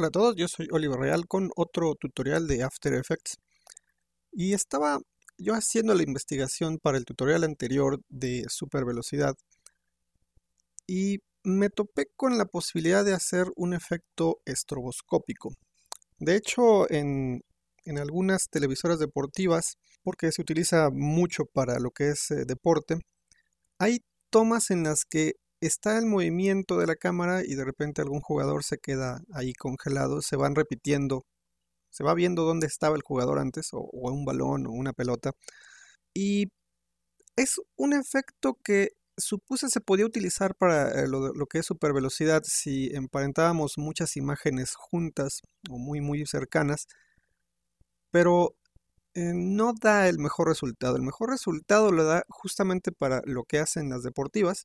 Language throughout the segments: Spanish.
Hola a todos, yo soy Oliver Real con otro tutorial de After Effects y estaba yo haciendo la investigación para el tutorial anterior de super velocidad y me topé con la posibilidad de hacer un efecto estroboscópico. De hecho, en, algunas televisoras deportivas, porque se utiliza mucho para lo que es eh, deporte, hay tomas en las que está el movimiento de la cámara y de repente algún jugador se queda ahí congelado, se van repitiendo, se va viendo dónde estaba el jugador antes, o, un balón o una pelota. Y es un efecto que supuse se podía utilizar para eh, lo, que es supervelocidad si emparentábamos muchas imágenes juntas o muy muy cercanas, pero eh, no da el mejor resultado. El mejor resultado lo da justamente para lo que hacen las deportivas,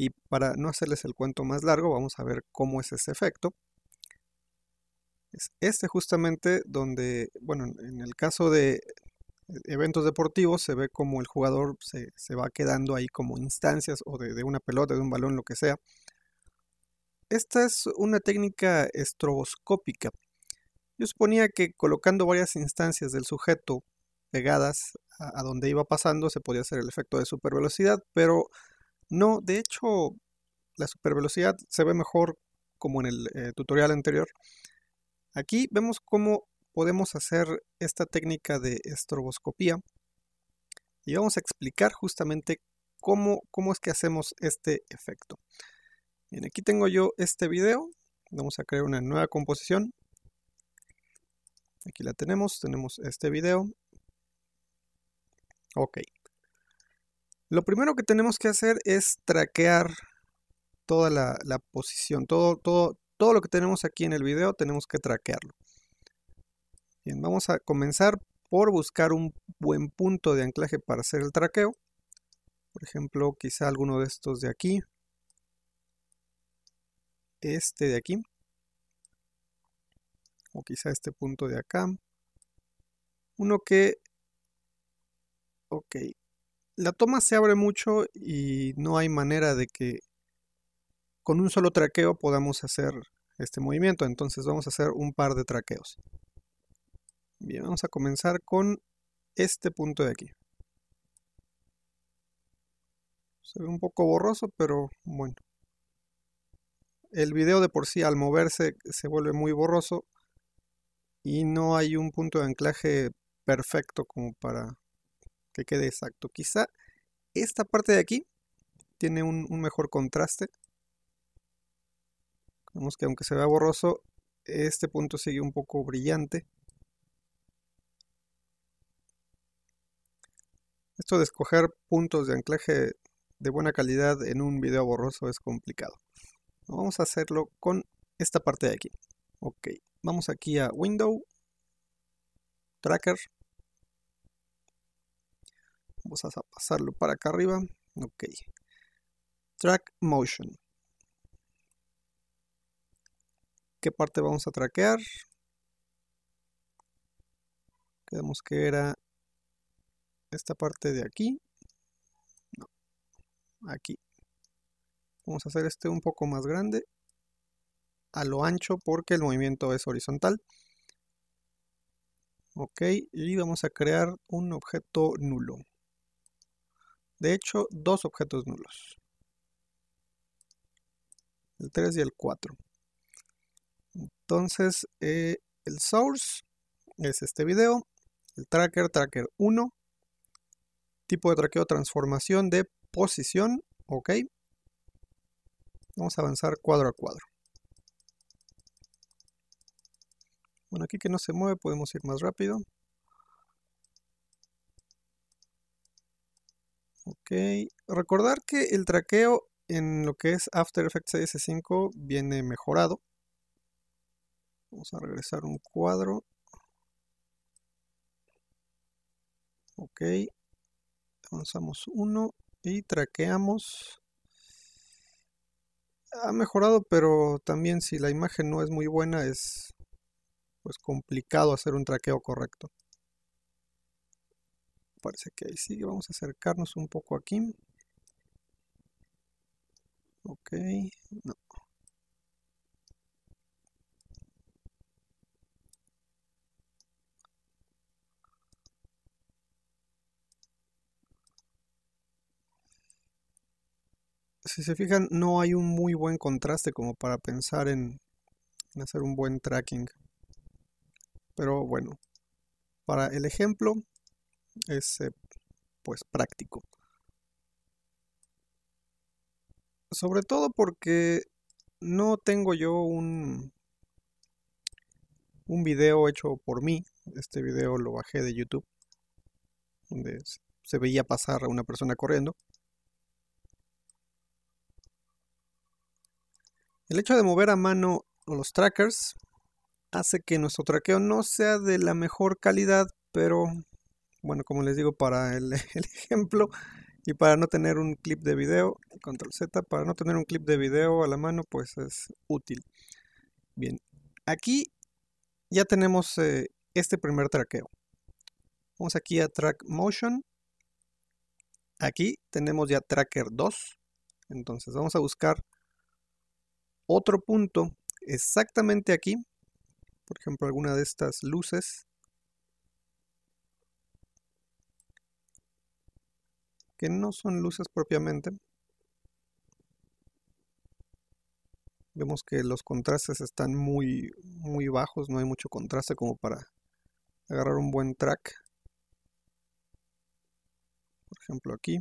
y para no hacerles el cuento más largo, vamos a ver cómo es ese efecto. Es este justamente donde, bueno, en el caso de eh, eventos deportivos se ve como el jugador se, va quedando ahí como instancias o de, una pelota, de un balón, lo que sea. Esta es una técnica estroboscópica. Yo suponía que colocando varias instancias del sujeto pegadas a, a donde iba pasando se podía hacer el efecto de supervelocidad, pero no, de hecho, la supervelocidad se ve mejor como en el eh, tutorial anterior. Aquí vemos cómo podemos hacer esta técnica de estroboscopía y vamos a explicar justamente cómo, cómo es que hacemos este efecto. Bien, aquí tengo yo este video, vamos a crear una nueva composición. Aquí la tenemos, tenemos este video. Ok, lo primero que tenemos que hacer es traquear toda la, posición, todo, todo, todo lo que tenemos aquí en el video tenemos que traquearlo. Bien, vamos a comenzar por buscar un buen punto de anclaje para hacer el traqueo. Por ejemplo, quizá alguno de estos de aquí. Este de aquí. O quizá este punto de acá. Uno que... Ok, la toma se abre mucho y no hay manera de que con un solo traqueo podamos hacer este movimiento. Entonces vamos a hacer un par de traqueos. Bien, vamos a comenzar con este punto de aquí. Se ve un poco borroso, pero bueno. El video de por sí al moverse se vuelve muy borroso y no hay un punto de anclaje perfecto como para que quede exacto. Quizá esta parte de aquí tiene un, mejor contraste. Vemos que aunque se vea borroso, este punto sigue un poco brillante. Esto de escoger puntos de anclaje de buena calidad en un video borroso es complicado. Vamos a hacerlo con esta parte de aquí. Ok, vamos aquí a Window, Tracker, Vamos a pasarlo para acá arriba. Ok. Track motion. ¿Qué parte vamos a traquear? Quedamos que era esta parte de aquí. Aquí. Vamos a hacer este un poco más grande. A lo ancho porque el movimiento es horizontal. Ok, y vamos a crear un objeto nulo. De hecho, dos objetos nulos. El 3 y el 4. Entonces, eh, el source es este video. El tracker, tracker 1. Tipo de traqueo, transformación de posición. Ok. Vamos a avanzar cuadro a cuadro. Bueno, aquí que no se mueve podemos ir más rápido. Ok, recordar que el traqueo en lo que es After Effects CS5 viene mejorado. Vamos a regresar un cuadro. Ok, avanzamos uno y traqueamos. Ha mejorado, pero también si la imagen no es muy buena es pues complicado hacer un traqueo correcto parece que ahí sigue vamos a acercarnos un poco aquí ok no si se fijan, no hay un muy buen contraste como para pensar en, en, hacer un buen tracking. Pero bueno, para el ejemplo es eh, pues práctico. Sobre todo porque no tengo yo un, un video hecho por mí. Este video lo bajé de YouTube, donde se veía pasar a una persona corriendo. El hecho de mover a mano los trackers hace que nuestro traqueo no sea de la mejor calidad, pero bueno, como les digo, para el, ejemplo y para no tener un clip de video, control Z, para no tener un clip de video a la mano, pues es útil. Bien, aquí ya tenemos eh, este primer traqueo. Vamos aquí a Track Motion. Aquí tenemos ya Tracker 2. Entonces vamos a buscar otro punto exactamente aquí. Por ejemplo, alguna de estas luces que no son luces propiamente. Vemos que los contrastes están muy, muy bajos, no hay mucho contraste como para agarrar un buen track. Por ejemplo aquí.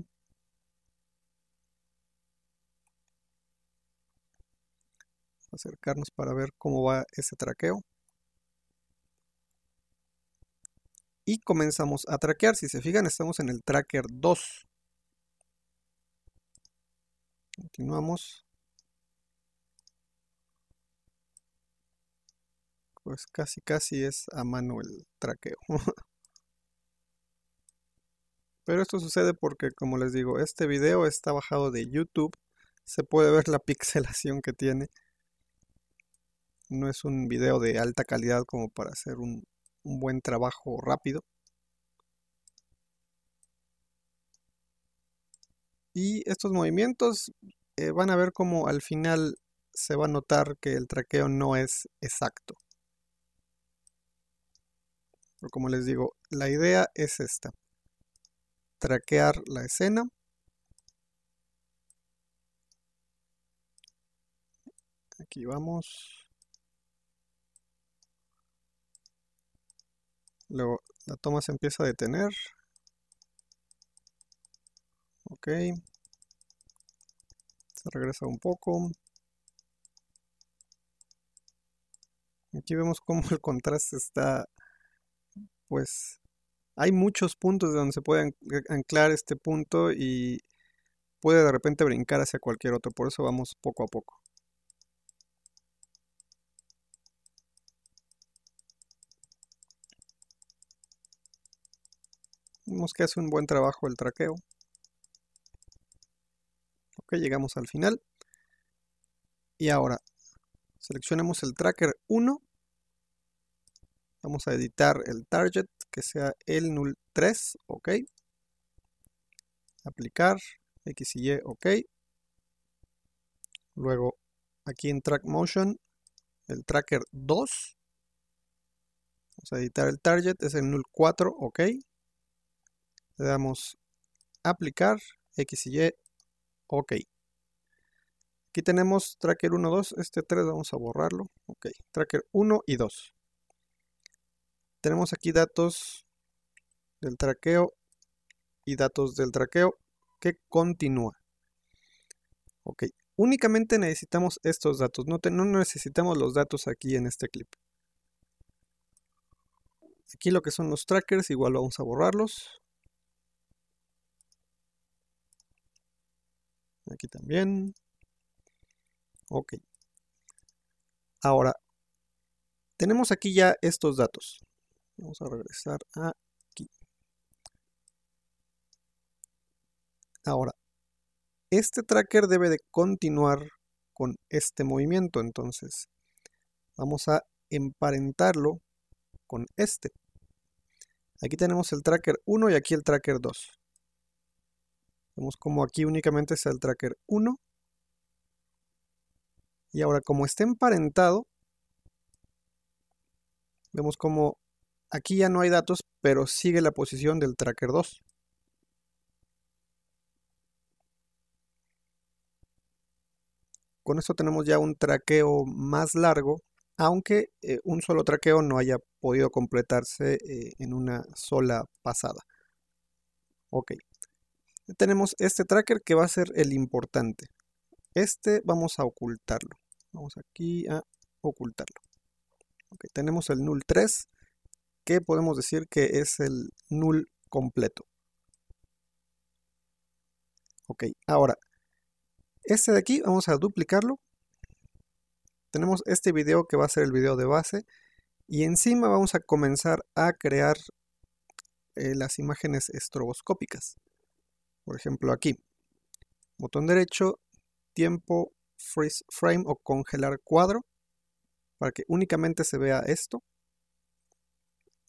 acercarnos para ver cómo va ese traqueo. Y comenzamos a traquear. Si se fijan, estamos en el tracker 2. Continuamos. Pues casi casi es a mano el traqueo. Pero esto sucede porque, como les digo, este video está bajado de YouTube. Se puede ver la pixelación que tiene. No es un video de alta calidad como para hacer un, un buen trabajo rápido. Y estos movimientos eh, van a ver como al final se va a notar que el traqueo no es exacto. como les digo, la idea es esta. Traquear la escena. Aquí vamos. Luego la toma se empieza a detener. Ok. Se regresa un poco. Aquí vemos cómo el contraste está, pues, hay muchos puntos donde se puede eh, anclar este punto y puede de repente brincar hacia cualquier otro, por eso vamos poco a poco. Vemos que hace un buen trabajo el traqueo. Ok, llegamos al final. Y ahora, seleccionamos el tracker 1. Vamos a editar el target, que sea el null 3, ok. Aplicar, X y Y, ok. Luego, aquí en track motion, el tracker 2. Vamos a editar el target, es el null 4, ok. Le damos aplicar, X y Y, Ok. Aquí tenemos tracker 1, 2. Este 3 vamos a borrarlo. Ok. Tracker 1 y 2. Tenemos aquí datos del traqueo y datos del traqueo que continúa. Ok. Únicamente necesitamos estos datos. No, no necesitamos los datos aquí en este clip. Aquí lo que son los trackers, igual vamos a borrarlos. Aquí también. Ok. Ahora, tenemos aquí ya estos datos. Vamos a regresar aquí. Ahora, este tracker debe de continuar con este movimiento. Entonces, vamos a emparentarlo con este. Aquí tenemos el tracker 1 y aquí el tracker 2. Vemos como aquí únicamente está el tracker 1. Y ahora como está emparentado, vemos como aquí ya no hay datos, pero sigue la posición del tracker 2. Con esto tenemos ya un traqueo más largo, aunque eh, un solo traqueo no haya podido completarse eh, en una sola pasada. Ok, tenemos este tracker que va a ser el importante. Este vamos a ocultarlo. Vamos aquí a ocultarlo. tenemos el null 3 que podemos decir que es el null completo. Ok, ahora, este de aquí vamos a duplicarlo. Tenemos este video que va a ser el video de base. Y encima vamos a comenzar a crear eh, las imágenes estroboscópicas. Por ejemplo, aquí, botón derecho, tiempo, freeze frame o congelar cuadro, para que únicamente se vea esto.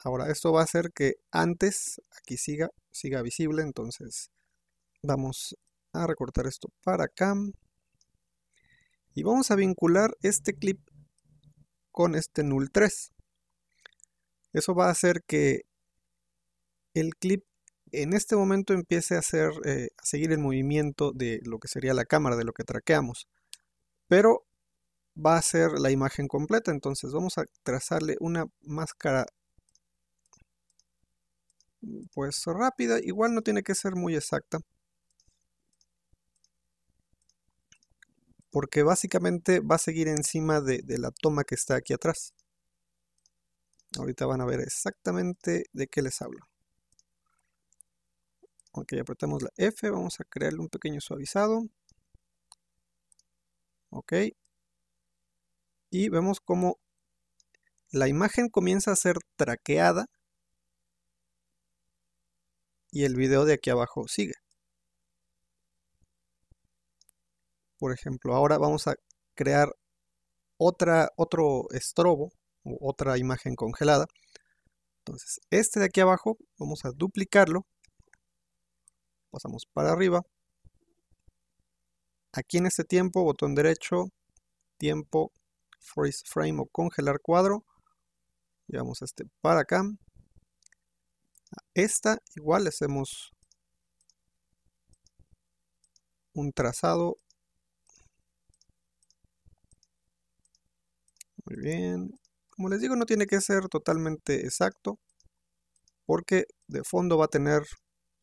Ahora, esto va a hacer que antes aquí siga, siga visible, entonces vamos a recortar esto para acá. Y vamos a vincular este clip con este null 3. Eso va a hacer que el clip en este momento empiece eh, a, seguir el movimiento de lo que sería la cámara, de lo que traqueamos. Pero va a ser la imagen completa, entonces vamos a trazarle una máscara mm, pues rápida, igual no tiene que ser muy exacta. Porque básicamente va a seguir encima de la toma que está aquí atrás. Ahorita van a ver exactamente de qué les hablo ya apretamos la F, vamos a crearle un pequeño suavizado. Ok. Y vemos cómo la imagen comienza a ser traqueada y el video de aquí abajo sigue. Por ejemplo, ahora vamos a crear otra, otro estrobo o otra imagen congelada. Entonces, este de aquí abajo vamos a duplicarlo pasamos para arriba. Aquí en este tiempo, botón derecho, tiempo, freeze frame o congelar cuadro. Llevamos este para acá. A esta igual hacemos un trazado. Muy bien. Como les digo, no tiene que ser totalmente exacto porque de fondo va a tener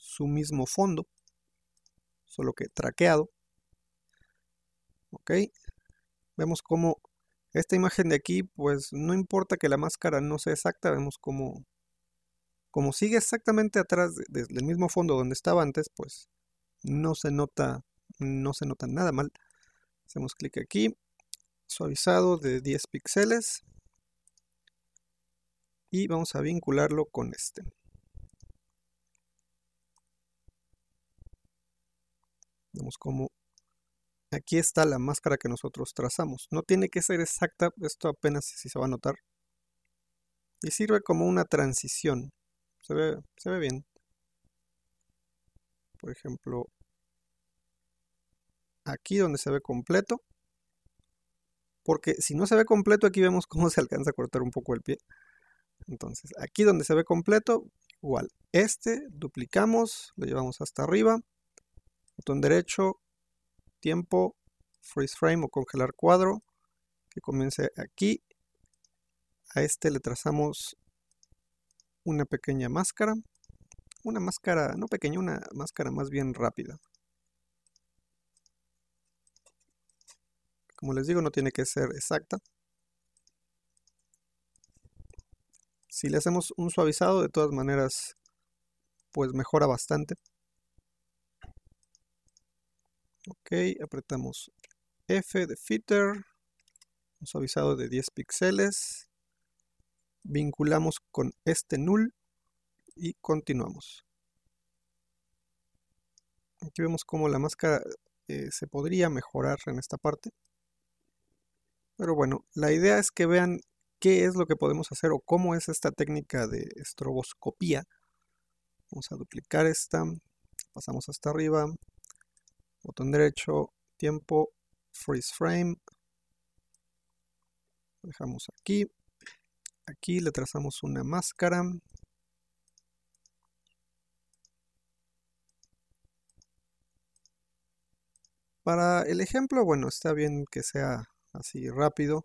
su mismo fondo, solo que traqueado. Ok, vemos como esta imagen de aquí, pues no importa que la máscara no sea exacta, vemos como, como sigue exactamente atrás del mismo fondo donde estaba antes, pues no se nota, no se nota nada mal. Hacemos clic aquí, suavizado de 10 píxeles y vamos a vincularlo con este. Vemos como aquí está la máscara que nosotros trazamos. No tiene que ser exacta, esto apenas si se va a notar. Y sirve como una transición. Se ve, se ve bien. Por ejemplo, aquí donde se ve completo. Porque si no se ve completo, aquí vemos cómo se alcanza a cortar un poco el pie. Entonces, aquí donde se ve completo, igual. Este, duplicamos, lo llevamos hasta arriba botón derecho, tiempo, freeze frame o congelar cuadro, que comience aquí. A este le trazamos una pequeña máscara, una máscara, no pequeña, una máscara más bien rápida. Como les digo, no tiene que ser exacta. Si le hacemos un suavizado, de todas maneras, pues mejora bastante. Ok, apretamos F de Fitter, un suavizado de 10 píxeles, vinculamos con este null y continuamos. Aquí vemos cómo la máscara eh, se podría mejorar en esta parte. Pero bueno, la idea es que vean qué es lo que podemos hacer o cómo es esta técnica de estroboscopía. Vamos a duplicar esta, pasamos hasta arriba, botón derecho, tiempo, freeze frame, dejamos aquí, aquí le trazamos una máscara, Para el ejemplo, bueno, está bien que sea así rápido,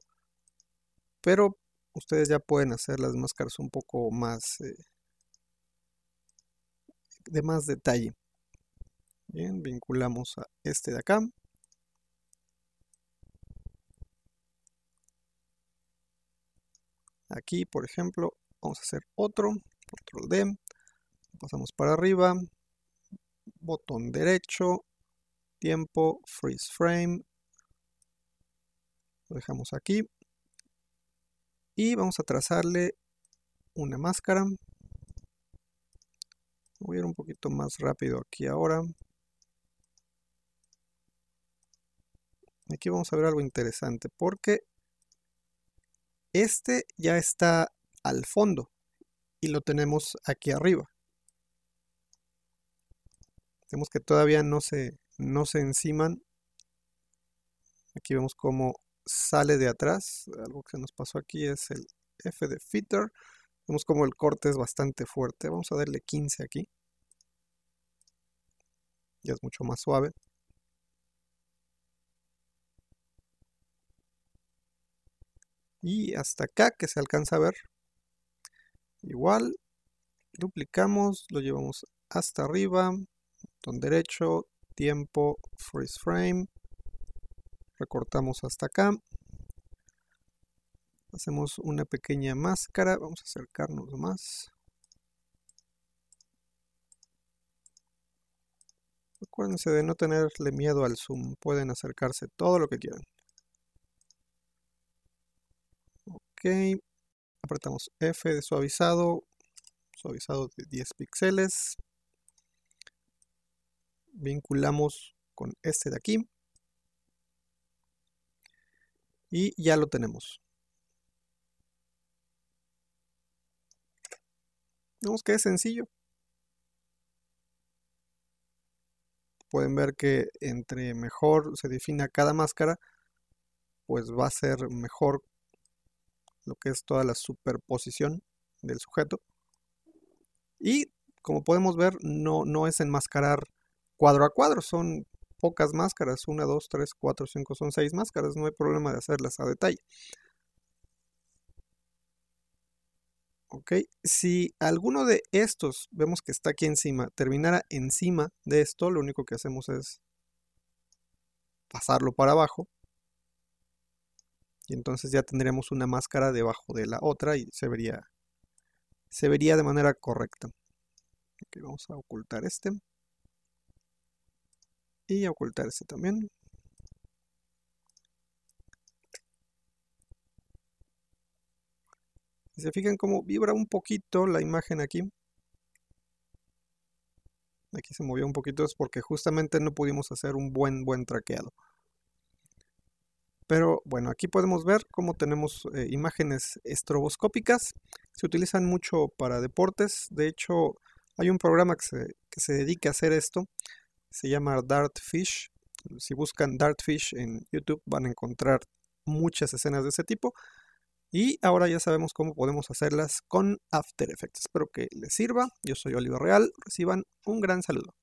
pero ustedes ya pueden hacer las máscaras un poco más eh, de más detalle. Bien, vinculamos a este de acá. Aquí, por ejemplo, vamos a hacer otro, control D, pasamos para arriba, botón derecho, tiempo, freeze frame, lo dejamos aquí y vamos a trazarle una máscara. Voy a ir un poquito más rápido aquí ahora. Aquí vamos a ver algo interesante porque este ya está al fondo y lo tenemos aquí arriba. Vemos que todavía no se, no se enciman. Aquí vemos cómo sale de atrás. Algo que nos pasó aquí es el F de Fitter. Vemos como el corte es bastante fuerte. Vamos a darle 15 aquí. Ya es mucho más suave. y hasta acá que se alcanza a ver igual duplicamos lo llevamos hasta arriba botón derecho tiempo freeze frame recortamos hasta acá hacemos una pequeña máscara vamos a acercarnos más acuérdense de no tenerle miedo al zoom pueden acercarse todo lo que quieran ok apretamos F de suavizado suavizado de 10 píxeles vinculamos con este de aquí y ya lo tenemos vemos que es sencillo pueden ver que entre mejor se defina cada máscara pues va a ser mejor lo que es toda la superposición del sujeto. Y como podemos ver, no, no es enmascarar cuadro a cuadro, son pocas máscaras, 1, 2, 3, 4, 5, son seis máscaras, no hay problema de hacerlas a detalle. Ok, si alguno de estos, vemos que está aquí encima, terminara encima de esto, lo único que hacemos es pasarlo para abajo y entonces ya tendríamos una máscara debajo de la otra y se vería, se vería de manera correcta. vamos a ocultar este. Y ocultar este también. Si se fijan cómo vibra un poquito la imagen aquí. Aquí se movió un poquito, es porque justamente no pudimos hacer un buen, buen traqueado. Pero bueno, aquí podemos ver cómo tenemos eh, imágenes estroboscópicas. Se utilizan mucho para deportes. De hecho, hay un programa que se, que dedica a hacer esto. Se llama Dartfish. Si buscan Dartfish en YouTube van a encontrar muchas escenas de ese tipo. Y ahora ya sabemos cómo podemos hacerlas con After Effects. Espero que les sirva. Yo soy Oliver Real. Reciban un gran saludo.